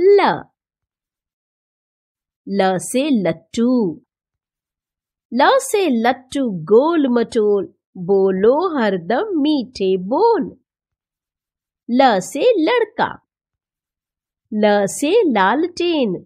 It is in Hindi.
ल ल से लट्टू ल से लट्टू गोल मटोल बोलो हरदम मीठे बोल ल से लड़का ल से लालटेन